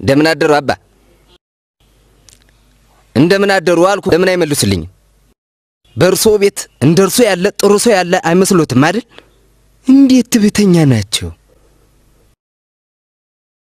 እንደምን አደሩ አባ? እንደምን አደሩ አልኩ። ለምን አይመልሱልኝም? በእርሶ ቤት እንደ እርሶ ያለ ጥሩ ሰው ያለ አይመስሎትም አይደል? እንዴት ትዕቢተኛ ናቸው።